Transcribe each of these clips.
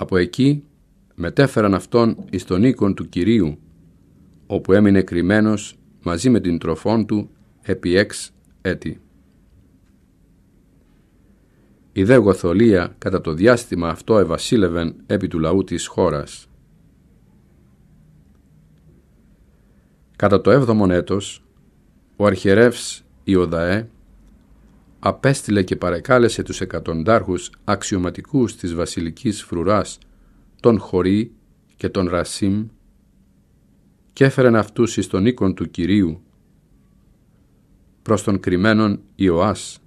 Από εκεί μετέφεραν αυτόν εις τον οίκον του Κυρίου, όπου έμεινε κρυμμένος μαζί με την τροφόν του επί έξ έτη. Η δε Γοθολία κατά το διάστημα αυτό ευασίλευεν επί του λαού της χώρας. Κατά το έβδομον έτος, ο αρχιερεύς Ιωδαέ απέστειλε και παρεκάλεσε τους εκατοντάρχους αξιωματικούς της βασιλικής φρουράς, τον Χωρί και τον Ρασίμ, και έφεραν αυτούς εις τον οίκον του Κυρίου, προς τον κρυμμένον Ιωάς.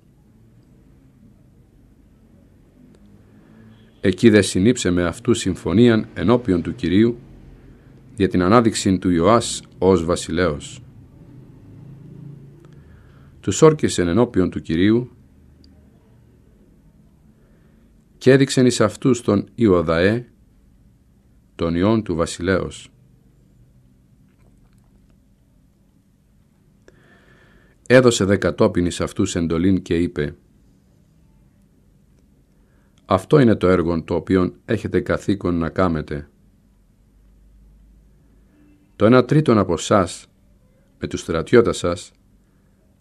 Εκεί δε συνήψε με αυτού συμφωνίαν ενώπιον του Κυρίου για την ανάδειξη του Ιωάς ως βασιλέος τους όρκισεν ενώπιον του Κυρίου και έδειξεν εις αυτούς τον Ιωδαέ, τον ιόν του Βασιλέως. Έδωσε δεκατόπιν εις εις αυτούς εντολήν και είπε «Αυτό είναι το έργο το οποίο έχετε καθήκον να κάμετε. Το ένα τρίτον από εσά με τους στρατιώτας σας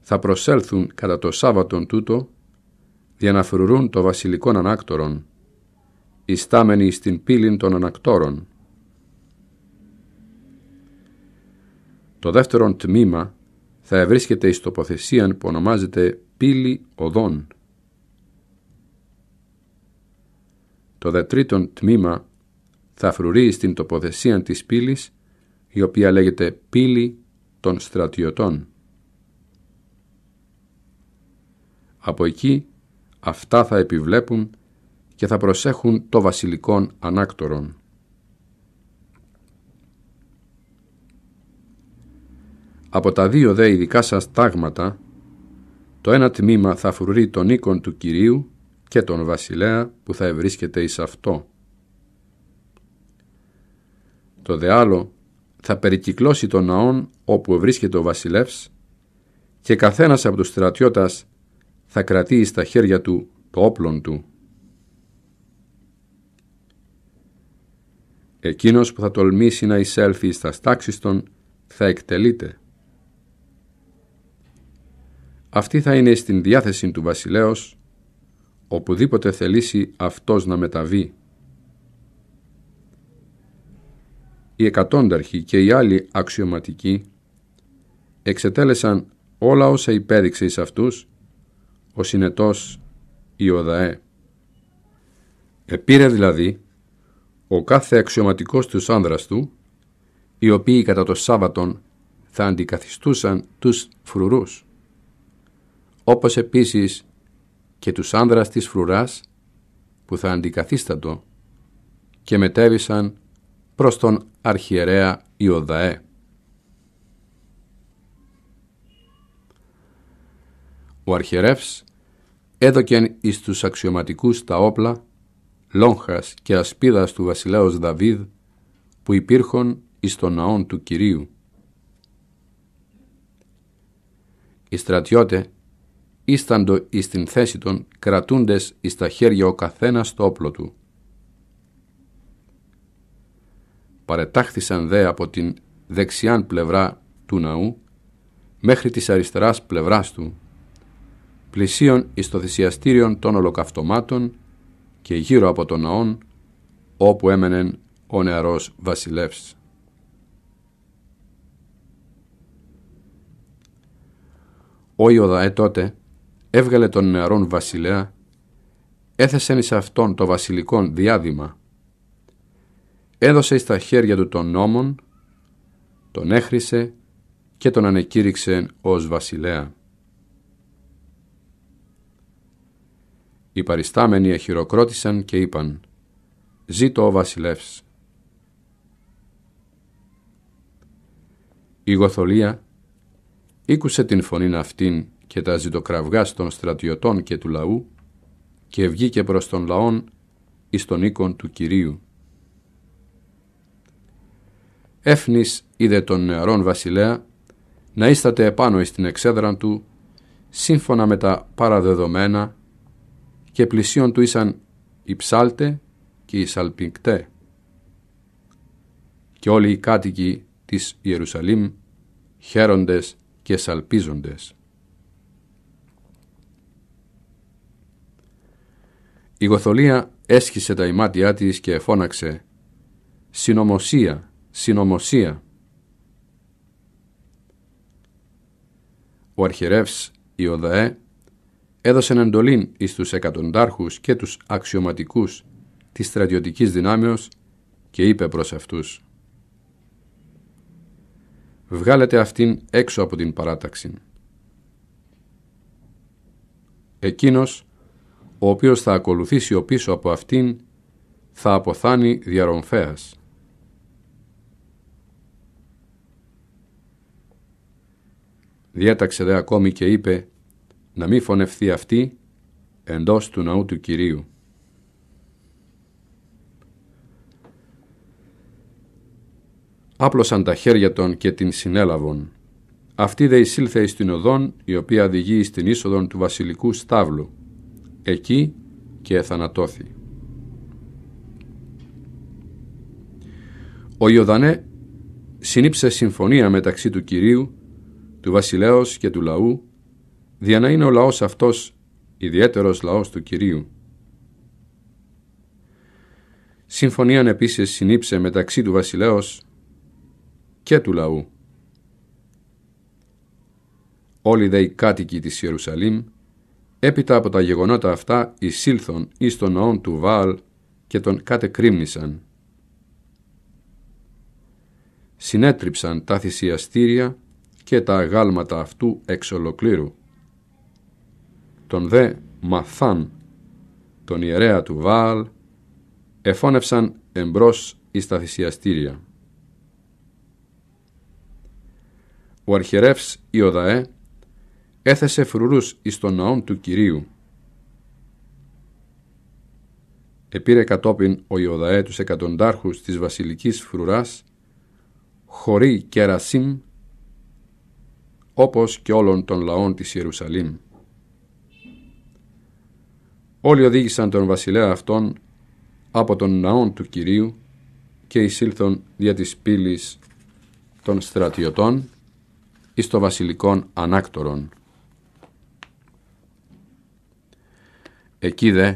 θα προσέλθουν κατά το Σάββατον τούτο, φρουρούν το βασιλικόν ανάκτορον, ιστάμενοι στην πύλη των ανακτόρων. Το δεύτερον τμήμα θα ευρίσκεται εις τοποθεσία που ονομάζεται πύλη οδών. Το δε τρίτον τμήμα θα φρουρεί στην τοποθεσία της πύλης, η οποία λέγεται πύλη των στρατιωτών. Από εκεί αυτά θα επιβλέπουν και θα προσέχουν το βασιλικόν ανάκτορον. Από τα δύο δε ειδικά σας τάγματα, το ένα τμήμα θα φρουρεί τον οίκον του Κυρίου και τον βασιλέα που θα ευρίσκεται εις αυτό. Το δε άλλο θα περικυκλώσει τον ναόν όπου βρίσκεται ο βασιλεύς και καθένας από τους στρατιώτας θα κρατεί στα χέρια του το όπλον του. Εκείνος που θα τολμήσει να εισέλθει στα στάξεις των θα εκτελείται. Αυτή θα είναι στην διάθεση του βασιλέως οπουδήποτε θελήσει αυτός να μεταβεί. Οι εκατόνταρχοι και οι άλλοι αξιωματικοί εξετέλεσαν όλα όσα υπέδειξε εις αυτούς ο συνετός Ιωδαέ. Επήρε δηλαδή ο κάθε αξιωματικός τους άνδρας του, οι οποίοι κατά το Σάββατον θα αντικαθιστούσαν τους φρουρούς, όπως επίσης και τους άνδρας της φρουράς που θα αντικαθίστατο και μετέβησαν προς τον αρχιερέα Ιωδαέ. ο αρχιερεύς έδωκεν εις τους αξιωματικούς τα όπλα, λόγχας και ασπίδας του βασιλέως Δαβίδ, που υπήρχον εις τον Ναόν του Κυρίου. Οι στρατιώτε ίσταντο εις την θέση των κρατούντες εις τα χέρια ο καθένας το όπλο του. Παρετάχθησαν δε από την δεξιάν πλευρά του ναού μέχρι της αριστεράς πλευράς του πλησίων εις το θυσιαστήριον των ολοκαυτωμάτων και γύρω από τον ναόν όπου έμενεν ο νεαρός βασιλεύς. Ο Ιωδαέ ε, τότε έβγαλε τον νεαρόν βασιλέα, έθεσεν εις αυτόν το βασιλικόν διάδημα, έδωσε στα χέρια του τον νόμον, τον έχρισε και τον ανεκήρυξε ως βασιλέα. Οι παριστάμενοι εχειροκρότησαν και είπαν «Ζήτω ο βασιλεύς». Η Γοθολία ήκουσε την φωνή αυτήν και τα ζητοκραυγά των στρατιωτών και του λαού και βγήκε προς τον λαόν εις τον οίκον του Κυρίου. Έφνης είδε τον νεαρόν βασιλέα να ίσταται επάνω εις την εξέδραν του σύμφωνα με τα παραδεδομένα και πλησίον του ήσαν οι ψάλτε και οι σαλπικτέ και όλοι οι κάτοικοι της Ιερουσαλήμ χαίροντες και σαλπίζοντες. Η Γοθολία έσχισε τα ημάτια της και εφώναξε «Συνομωσία, συνομωσία». Ο αρχιερεύς Ιωδαέ έδωσε εντολή εις τους εκατοντάρχους και τους αξιωματικούς της στρατιωτικής δυνάμεως και είπε προς αυτούς «Βγάλετε αυτήν έξω από την παράταξη». Εκείνος, ο οποίος θα ακολουθήσει ο πίσω από αυτήν, θα αποθάνει διαρρομφέας. Διέταξε δε ακόμη και είπε να μη φωνευθεί αυτή εντός του ναού του Κυρίου. Άπλωσαν τα χέρια των και την συνέλαβον. Αυτή δε εισήλθε εις την οδόν, η οποία οδηγεί στην είσοδον του βασιλικού στάβλου. Εκεί και εθανατώθη. Ο Ιωδανέ συνήψε συμφωνία μεταξύ του Κυρίου, του βασιλέως και του λαού δια να είναι ο λαός αυτός ιδιαίτερος λαός του Κυρίου. Συμφωνίαν επίσης συνήψε μεταξύ του βασιλέως και του λαού. Όλοι δε οι κάτοικοι της Ιερουσαλήμ έπειτα από τα γεγονότα αυτά εισήλθον εις τον ναόν του Βάλ και τον κατεκρύμνησαν. Συνέτριψαν τα θυσιαστήρια και τα αγάλματα αυτού εξ ολοκλήρου τον δε Μαθάν, τον ιερέα του Βάλ, εφώνευσαν εμπρός εις τα θυσιαστήρια. Ο αρχιερεύς Ιωδαέ έθεσε φρουρούς εις τον ναόν του Κυρίου. Επήρε κατόπιν ο Ιωδαέ τους εκατοντάρχους της βασιλικής φρουράς, χωρί κερασίμ, όπως και όλων των λαών της Ιερουσαλήμ. Όλοι οδήγησαν τον βασιλέα αυτόν από τον ναόν του Κυρίου και εισήλθον δια της πύλης των στρατιωτών εις το βασιλικόν ανάκτορον. Εκεί δε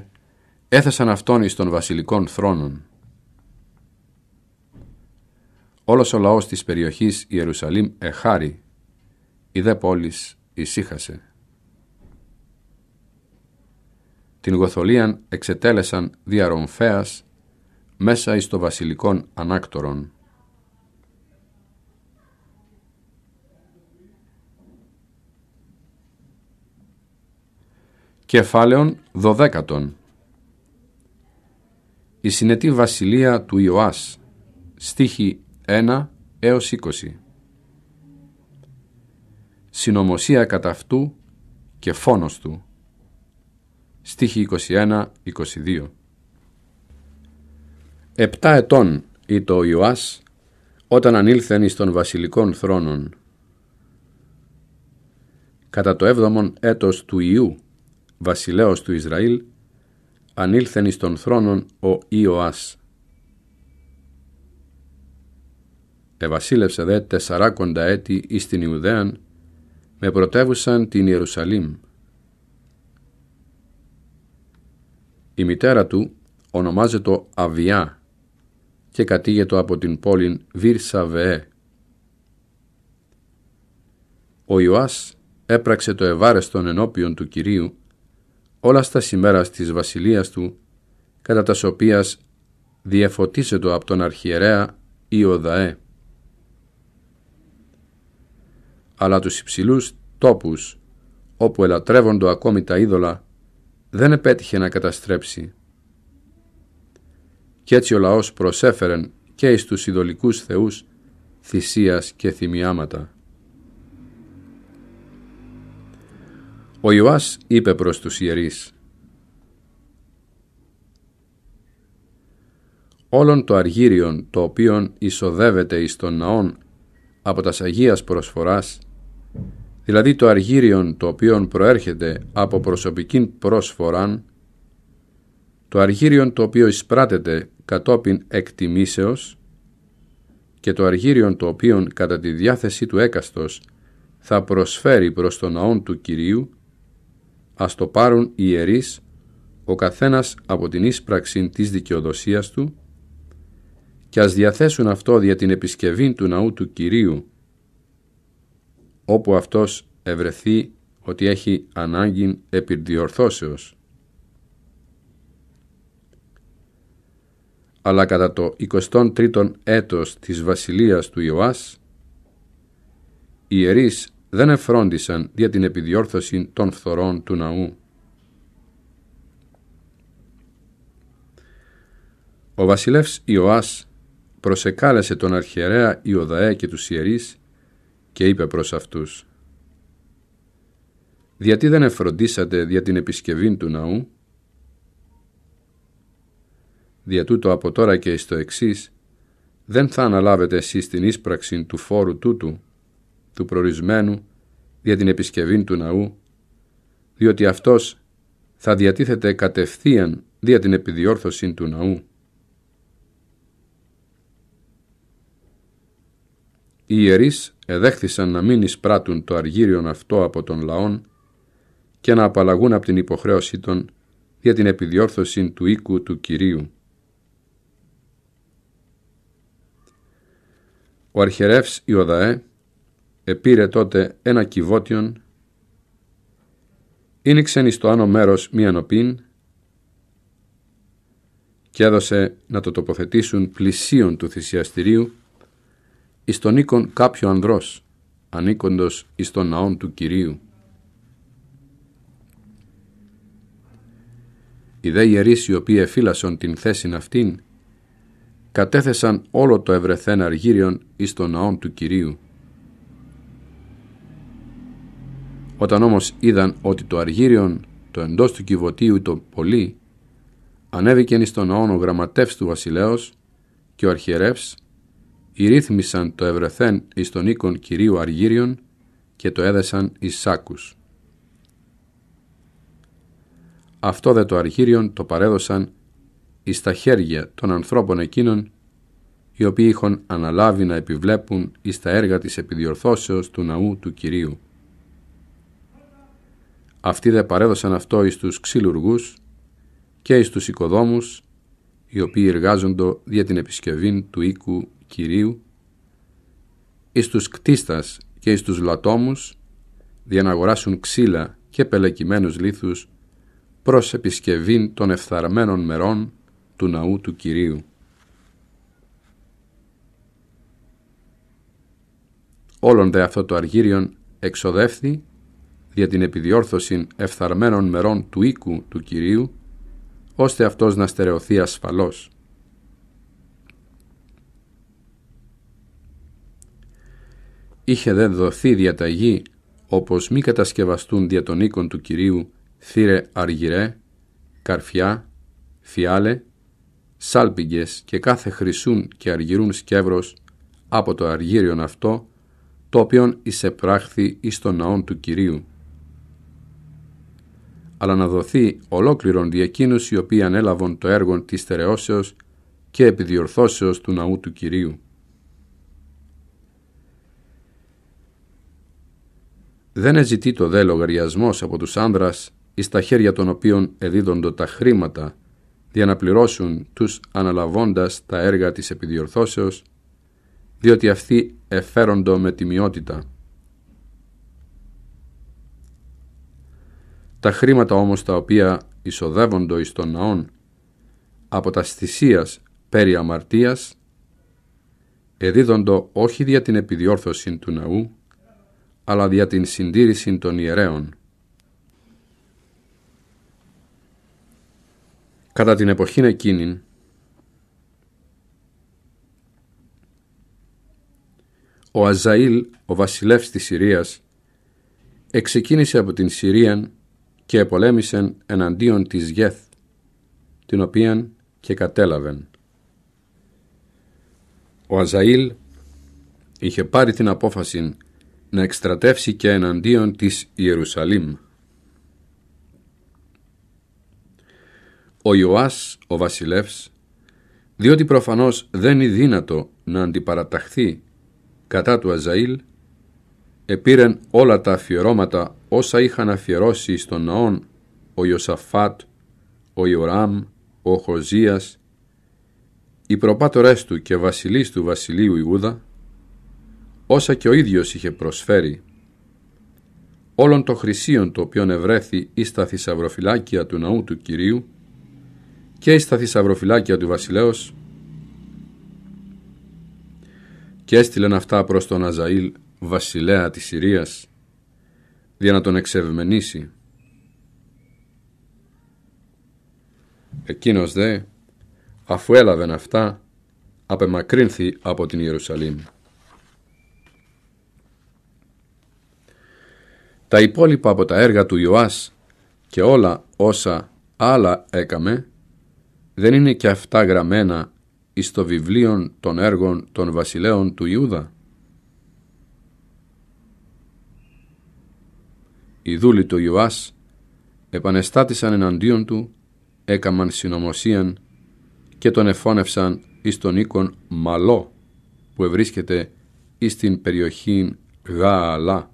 έθεσαν αυτόν εις των βασιλικών θρόνων. Όλος ο λαός της περιοχής Ιερουσαλήμ εχάρη, η δε πόλης ησύχασε. την Γοθολίαν εξετέλεσαν διαρομφέας μέσα εις το βασιλικόν ανάκτορον. Κεφάλαιον δωδέκατον Η συνετή βασιλεία του Ιωάς Στίχη 1 έως 20 Συνομωσία κατά αυτού και φόνος του στίχη 21-22. Επτά ετών ήτο ο Ιωάς όταν ανήλθεν εις των βασιλικών θρόνων. Κατά το έβδομον έτος του Ιού, βασιλέως του Ισραήλ, ανήλθεν εις των θρόνων ο Ιωάς. Εβασίλευσε δε τεσσαράκοντα έτη εις την Ιουδαίαν, με πρωτεύουσαν την Ιερουσαλήμ. Η μητέρα του ονομάζεται Αβιά και κατήγεται από την πόλη Βίρσαβεέ. Ο Ιωάς έπραξε το ευάρεστον ενώπιον του Κυρίου όλα στα σημέρα της βασιλείας του, κατά τας οποίας διαφωτίσετο από τον αρχιερέα Ιωδαέ. Αλλά τους υψηλούς τόπους, όπου ελατρεύονται ακόμη τα είδωλα, δεν επέτυχε να καταστρέψει. Κι έτσι ο λαός προσέφερεν και εις τους ειδωλικούς θεούς θυσίας και θυμιάματα. Ο Ιωάς είπε προς τους ιερείς «Όλον το αργύριον το οποίον εισοδεύεται εις τον ναόν από τας Αγίας προσφοράς δηλαδή το αργύριον το οποίο προέρχεται από προσωπική πρόσφοραν, το αργύριον το οποίο εισπράτεται κατόπιν εκτιμήσεως και το αργύριον το οποίο κατά τη διάθεση του έκαστος θα προσφέρει προς τον ναόν του Κυρίου, ας το πάρουν οι ιερείς, ο καθένας από την ίσπραξη της δικαιοδοσίας του και ας διαθέσουν αυτό για την επισκευή του ναού του Κυρίου όπου αυτός ευρεθεί ότι έχει ανάγκη επιδιορθώσεως. Αλλά κατά το 23ο έτος της βασιλείας του Ιωάς, οι ιερείς δεν εφρόντισαν για την επιδιόρθωση των φθορών του ναού. Ο βασιλεύς Ιωάς προσεκάλεσε τον αρχιερέα Ιωδαέ και τους ιερείς και είπε προς αυτούς «Διατί δεν εφροντίσατε για την επισκευή του ναού» Δια τούτο από τώρα και στο εξής δεν θα αναλάβετε εσείς την ίσπραξη του φόρου τούτου, του προορισμένου, για την επισκευή του ναού, διότι αυτός θα διατίθεται κατευθείαν δια την επιδιόρθωση του ναού. οι ιερείς εδέχθησαν να μην εισπράττουν το αργύριον αυτό από τον λαών και να απαλλαγούν από την υποχρέωσή των για την επιδιόρθωση του οίκου του Κυρίου. Ο αρχιερεύς Ιωδαέ επήρε τότε ένα κυβότιον, ίνιξεν εις το άνω μέρος μία και έδωσε να το τοποθετήσουν πλησίον του θυσιαστηρίου εις τον οίκον κάποιο ανδρός, ανήκοντος εις τον ναόν του Κυρίου. Οι δε ιερείς οι οποίοι εφύλασαν την θέση αυτήν, κατέθεσαν όλο το ευρεθέν αργύριον εις τον ναόν του Κυρίου. Όταν όμως είδαν ότι το αργύριον, το εντός του κυβωτίου το πολύ, ανέβηκεν εις τον ναόν ο γραμματεύς του βασιλέως και ο αρχιερεύς ρύθμισαν το ευρεθέν εις τον οίκον κυρίου Αργύριον και το έδεσαν εις σάκους. Αυτό δε το Αργύριον το παρέδωσαν εις τα χέρια των ανθρώπων εκείνων οι οποίοι είχαν αναλάβει να επιβλέπουν εις τα έργα της επιδιορθώσεως του ναού του Κυρίου. Αυτοί δε παρέδωσαν αυτό εις τους ξυλουργούς και εις τους οικοδόμους οι οποίοι εργάζονται δια την επισκευή του οίκου Κυρίου, εις τους κτίστας και εις τους λατόμους, ξύλα και πελεκιμένους λίθους προς επισκευήν των εφθαρμένων μερών του ναού του Κυρίου. Όλον δε αυτό το αργύριον εξοδεύθη δια την επιδιόρθωση εφθαρμένων μερών του οίκου του Κυρίου, ώστε αυτός να στερεωθεί ασφαλώς. είχε δε δοθεί διαταγή όπως μη κατασκευαστούν δια των οίκων του Κυρίου θύρε αργυρέ, καρφιά, φιάλε, σάλπιγγες και κάθε χρυσούν και αργυρούν σκεύρος από το αργύριον αυτό, το οποίον εισεπράχθη εις των ναόν του Κυρίου. Αλλά να δοθεί ολόκληρον διακίνους οι οποίοι ανέλαβαν το έργο της στερεώσεως και επιδιορθώσεως του ναού του Κυρίου. δεν εζητεί το δε λογαριασμός από τους άνδρας εις τα χέρια των οποίων εδίδοντο τα χρήματα για να πληρώσουν τους αναλαβώντας τα έργα της επιδιορθώσεως, διότι αυτοί εφέροντο με τιμιότητα. Τα χρήματα όμως τα οποία εισοδεύοντο εις των ναών από τα περί αμαρτίας, εδίδοντο όχι δια την επιδιόρθωση του ναού, αλλά δια την συντήρηση των ιερέων. Κατά την εποχή εκείνη, ο Αζαήλ, ο βασιλεύς της Συρίας, εξεκίνησε από την Συρία και επολέμησε εναντίον της Γεθ, την οποία και κατέλαβεν. Ο Αζαήλ είχε πάρει την απόφαση να εκστρατεύσει και εναντίον της Ιερουσαλήμ. Ο Ιωάς, ο βασιλεύς, διότι προφανώς δεν είναι δύνατο να αντιπαραταχθεί κατά του Αζαήλ, επήρεν όλα τα αφιερώματα όσα είχαν αφιερώσει στον ναόν ο Ιωσαφάτ, ο Ιωράμ, ο Χοζίας, οι προπάτορές του και βασιλείς του βασιλείου Ιούδα, όσα και ο ίδιος είχε προσφέρει, όλων των χρυσίων το οποίον ευρέθη εις τα θησαυροφυλάκια του ναού του Κυρίου και εις τα θησαυροφυλάκια του βασιλέως και έστειλεν αυτά προς τον Αζαήλ βασιλέα της Συρίας για να τον εξευμενήσει. Εκείνος δε, αφού έλαβεν αυτά, απεμακρύνθη από την Ιερουσαλήμ. Τα υπόλοιπα από τα έργα του Ιωάς και όλα όσα άλλα έκαμε, δεν είναι και αυτά γραμμένα εις το βιβλίο των έργων των βασιλέων του Ιούδα. Οι δούλοι του Ιωάς επανεστάτησαν εναντίον του, έκαμαν συνωμοσίαν και τον εφώνευσαν εις τον οίκον Μαλό που ευρίσκεται εις την περιοχή Γααλά.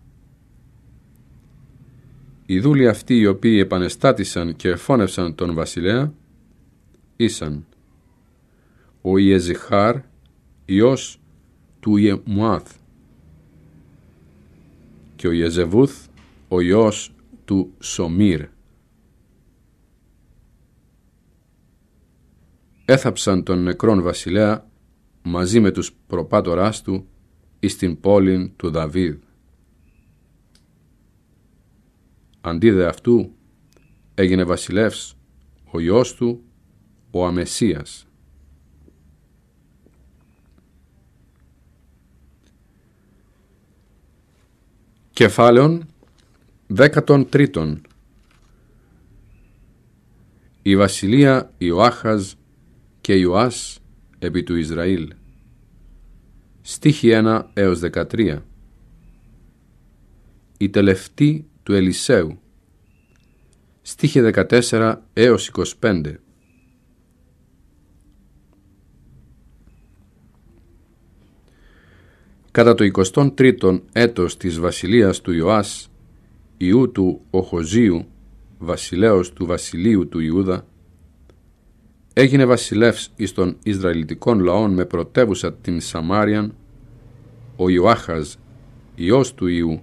Οι δούλοι αυτοί οι οποίοι επανεστάτησαν και φώνευσαν τον βασιλέα ήσαν ο Ιεζιχάρ ιός του Ιεμουάθ και ο Ιεζεβούθ ο ιός του Σομίρ Έθαψαν τον νεκρόν βασιλέα μαζί με τους προπάτοράς του εις την πόλη του Δαβίδ. Αντί δε αυτού έγινε βασιλεύς ο Υιός του, ο Αμεσίας. Κεφάλαιον 13 Η βασιλεία Ιωάχας και Ιωάς επί του Ισραήλ Στίχη 1 έως 13 Η τελευταία του Ελισσέου. Στίχη 14 έως 25 Κατά το 23ο έτος της βασιλείας του Ιωάς, Ιού του Οχοζίου, βασιλέως του βασιλείου του Ιούδα, έγινε βασιλεύς εις των Ισραηλιτικών λαών με πρωτεύουσα την Σαμάριαν, ο Ιωάχας, Υιός του Ιού,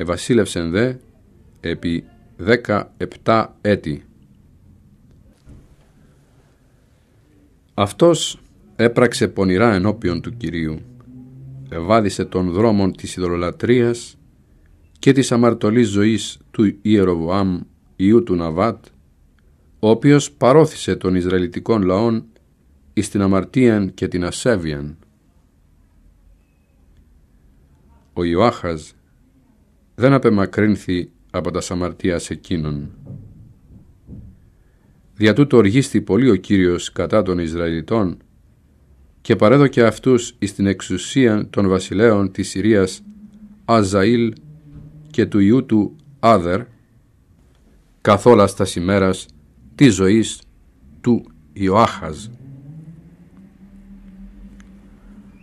Εβασίλευσεν δε επί 17 έτη. Αυτός έπραξε πονηρά ενώπιον του Κυρίου, ευάδισε των δρόμων της ιδωλολατρίας και της αμαρτωλής ζωής του Ιεροβουάμ Ιού του Ναβάτ, ο οποίος παρόθησε των Ισραηλιτικών λαών εις την αμαρτίαν και την ασέβιαν. Ο Ιωάχας δεν απεμακρύνθη από τα σαμαρτία εκείνων. Δια τούτο οργίστη πολύ ο Κύριος κατά των Ισραηλιτών και παρέδωκε αυτούς εις την εξουσία των βασιλέων της Συρίας Αζαήλ και του ιού του Άδερ καθόλας στα σημέρας της ζωής του Ιωάχαζ.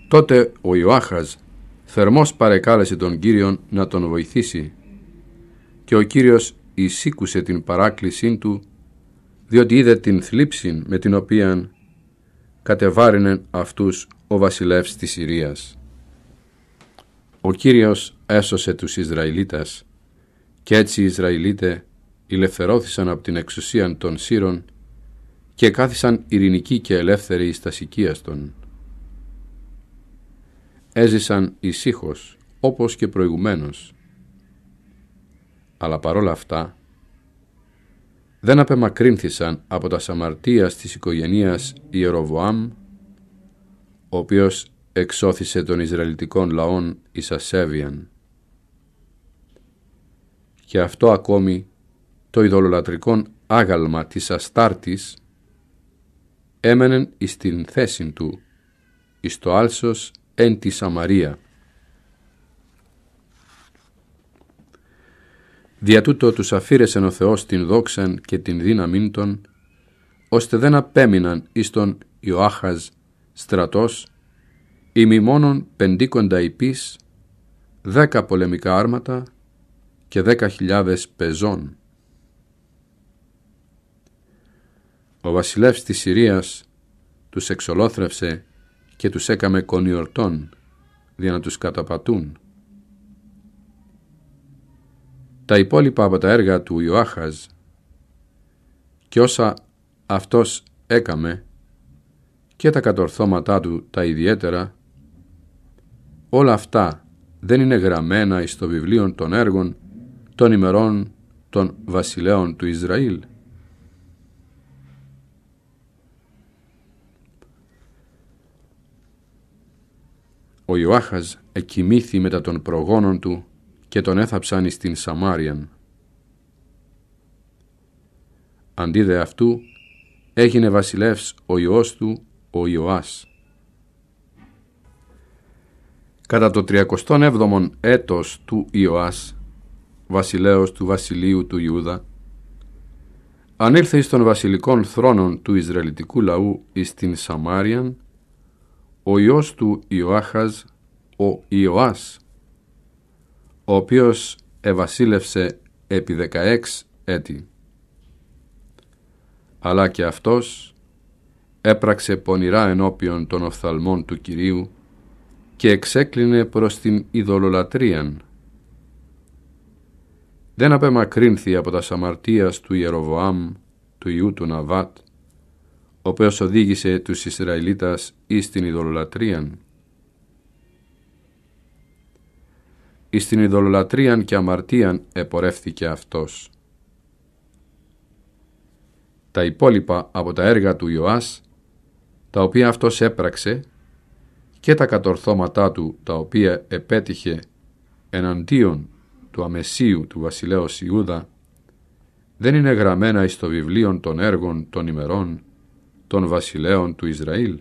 Τότε ο Ιωάχαζ θερμός παρεκάλεσε τον Κύριον να τον βοηθήσει και ο Κύριος εισήκουσε την παράκλησή του διότι είδε την θλίψη με την οποία κατεβάρινε αυτούς ο βασιλεύς της Συρίας. Ο Κύριος έσωσε τους Ισραηλίτας και έτσι οι Ισραηλίτες ελευθερώθησαν από την εξουσία των Σύρων και κάθισαν ειρηνικοί και ελεύθεροι στα των έζησαν ησύχως όπως και προηγουμένως. Αλλά παρόλα αυτά δεν απεμακρύνθησαν από τα σαμαρτία της οικογενείας Ιεροβοάμ, ο οποίος εξώθησε των Ισραηλιτικών λαών εις ασέβιαν. Και αυτό ακόμη το ειδωλολατρικό άγαλμα της Αστάρτης έμενε εις την θέση του, εις το άλσος εν τη Σαμαρία. Δια τούτο τους αφήρεσεν ο Θεός την δόξαν και την δύναμήν των, ώστε δεν απέμειναν εις τον Ιωάχας στρατός, ημι μόνον πεντήκοντα υπείς, δέκα πολεμικά άρματα και δέκα χιλιάδες πεζών. Ο βασιλεύς της Συρίας τους εξολόθρευσε και τους έκαμε κονιορτών για να τους καταπατούν. Τα υπόλοιπα από τα έργα του Ιωάχαζ και όσα αυτός έκαμε και τα κατορθώματά του τα ιδιαίτερα, όλα αυτά δεν είναι γραμμένα εις το βιβλίο των έργων των ημερών των βασιλέων του Ισραήλ. Ο Ιωάχας εκοιμήθη μετά των προγόνων του και τον έθαψαν εις την Σαμάριαν. Αντί δε αυτού έγινε βασιλεύς ο Υιός του, ο Ιωάς. Κατά το 37ο έτος του Ιωάς, βασιλέως του βασιλείου του Ιούδα, ανήλθε εις των βασιλικών θρόνων του Ισραηλιτικού λαού εις την Σαμάριαν ο Υιός του Ιωάχας, ο Ιωάς, ο οποίος ευασίλευσε επί 16 έτη. Αλλά και αυτός έπραξε πονηρά ενώπιον των οφθαλμών του Κυρίου και εξέκλεινε προς την ειδωλολατρίαν. Δεν απεμακρύνθη από τα σαμαρτίας του Ιεροβοάμ, του ιού του Ναβάτ, ο οποίος οδήγησε τους Ισραηλίτας εις την ειδωλολατρίαν. Εις και αμαρτίαν επορεύθηκε αυτός. Τα υπόλοιπα από τα έργα του Ιωάς, τα οποία αυτός έπραξε, και τα κατορθώματά του, τα οποία επέτυχε εναντίον του αμεσίου του βασιλέως Ιούδα, δεν είναι γραμμένα εις το βιβλίο των έργων των ημερών των βασιλέων του Ισραήλ.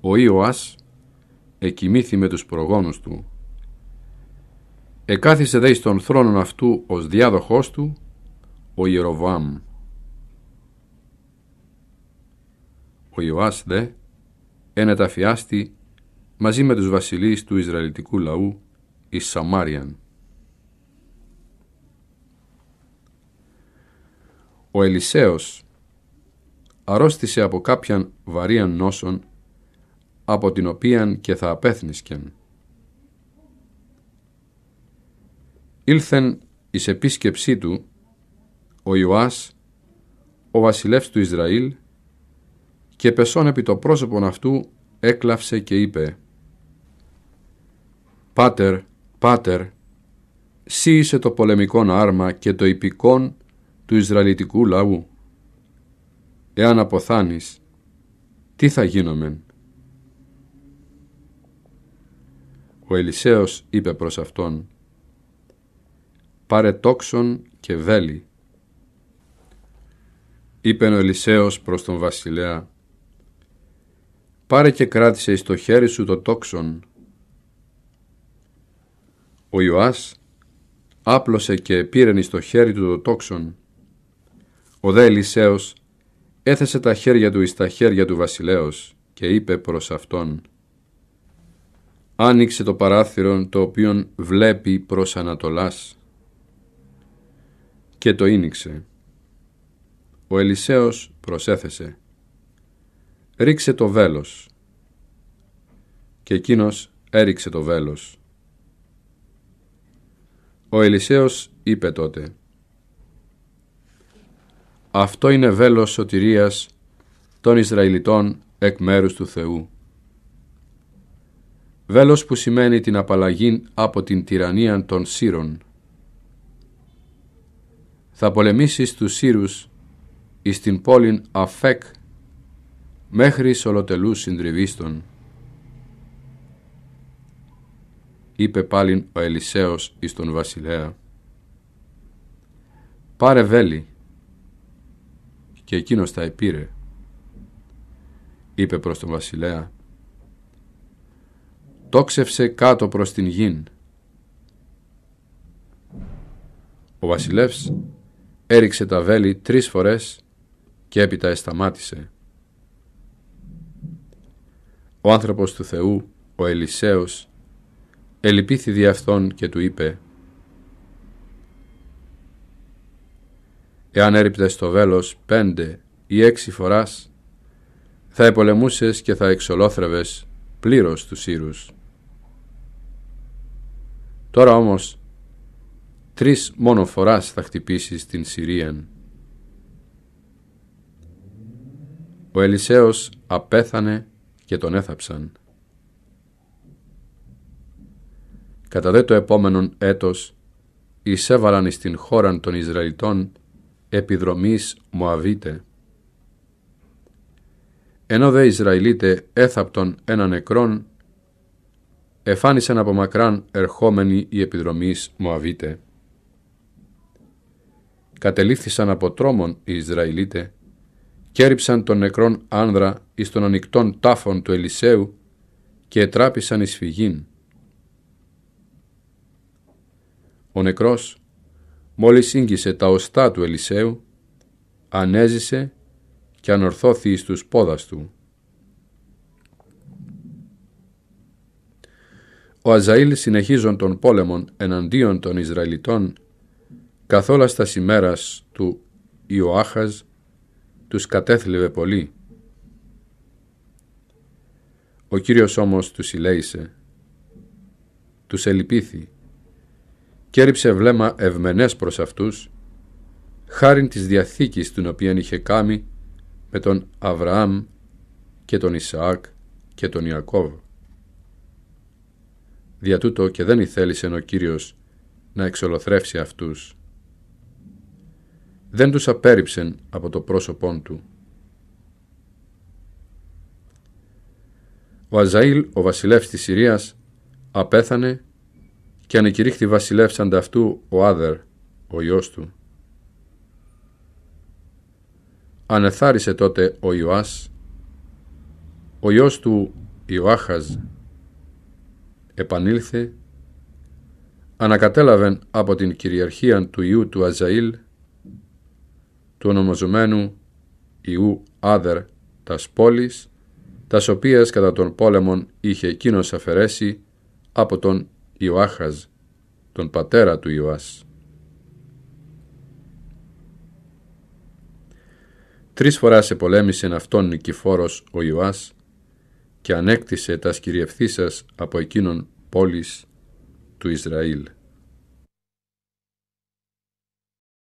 Ο Ιωάς εκοιμήθη με τους προγόνους του. Εκάθισε δε τον θρόνο αυτού ως διάδοχός του ο Ιεροβάμ. Ο Ιωάς δε ενεταφιάστη μαζί με τους βασιλείς του Ισραηλιτικού λαού η Σαμάριαν. Ο Ελισέος αρρώστησε από κάποιαν βαρίαν νόσον από την οποίαν και θα απέθνησκεν. Ήλθεν εις επίσκεψή του ο Ιωάς, ο βασιλεύς του Ισραήλ και πεσόν επί το πρόσωπον αυτού έκλαψε και είπε «Πάτερ, πάτερ, σύησε το πολεμικόν άρμα και το υπηκόν του Ισραηλιτικού λαού. Εάν αποθάνεις, τι θα γίνομεν. Ο Ελισέος είπε προς αυτόν «Πάρε τόξον και βέλη». Είπε ο Ελισέος προς τον βασιλέα «Πάρε και κράτησε στο χέρι σου το τόξον». Ο Ιωάς άπλωσε και πήρε στο χέρι του το τόξον ο δε Ελισέος έθεσε τα χέρια του εις τα χέρια του βασιλέως και είπε προς αυτόν «Άνοιξε το παράθυρο το οποίον βλέπει προς Ανατολάς» και το ίνιξε. Ο Ελισέος προσέθεσε «Ρίξε το βέλος» και εκείνος έριξε το βέλος. Ο Ελισέος είπε τότε αυτό είναι βέλος σωτηρίας των Ισραηλιτών εκ μέρους του Θεού. Βέλος που σημαίνει την απαλλαγή από την τυραννία των σύρων. Θα πολεμήσεις τους σύρους εις την πόλην Αφέκ μέχρι σολοτελού συντριβίστων. Είπε πάλιν ο Ελισέος εις τον βασιλέα. Πάρε βέλη, και εκείνος τα επήρε. Είπε προς τον βασιλέα «Τόξευσε κάτω προς την γην». Ο βασιλεύς έριξε τα βέλη τρεις φορές και έπειτα εσταμάτησε. Ο άνθρωπος του Θεού, ο Ελισέος, ελυπήθη δι' αυτόν και του είπε Εάν έριπτε στο βέλος πέντε ή έξι φορές θα επολεμούσες και θα εξολόθρευες πλήρως τους ήρους. Τώρα όμως, τρεις μόνο φοράς θα χτυπήσεις την Συρίαν. Ο Ελισέος απέθανε και τον έθαψαν. Κατά δε το επόμενον έτος εισέβαλαν στην χώραν των Ισραηλιτών επιδρομής Μωαβίτε. Ενώ δε Ισραηλίτε έθαπτον ένα νεκρόν, εφάνισαν από μακράν ερχόμενοι οι επιδρομής Μωαβίτε. Κατελήφθησαν από τρόμον οι Ισραηλίτε και τον νεκρόν άνδρα εις των ανοιχτών τάφων του Ελισέου και ετράπησαν εις φυγήν. Ο νεκρός Μόλις σύγκισε τα οστά του Ελισέου, ανέζησε και ανορθώθη εις τους πόδας του. Ο Αζαήλ συνεχίζον τον πόλεμον εναντίον των Ισραηλιτών καθόλας τα σημέρας του Ιωάχας τους κατέθλιβε πολύ. Ο Κύριος όμως τους ηλέησε, τους ελυπήθη και έριψε βλέμμα ευμενές προς αυτούς, χάριν της διαθήκης την οποία είχε κάνει με τον Αβραάμ και τον Ισαάκ και τον Ιακώβ. Δια τούτο και δεν ηθέλησε ο Κύριος να εξολοθρεύσει αυτούς. Δεν τους απέριψεν από το πρόσωπόν του. Ο Αζαήλ, ο βασιλεύς της Συρίας, απέθανε και ανεκηρύχθη βασιλεύσαντα αυτού ο Άδερ, ο γιος του. Ανεθάρισε τότε ο Ιωάς, ο γιος του Ιωάχαζ επανήλθε, ανακατέλαβεν από την κυριαρχία του Ιού του Αζαήλ, του ονομαζομένου Ιού Άδερ τας πόλης, τας οποίας κατά τον πόλεμον είχε εκείνος αφαιρέσει από τον Ιωάχαζ, τον πατέρα του Ιωάς. Τρεις φοράς επολέμησε αυτόν νικηφόρος ο Ιωάς και ανέκτησε τα σκυριευθήσας από εκείνον πόλης του Ισραήλ.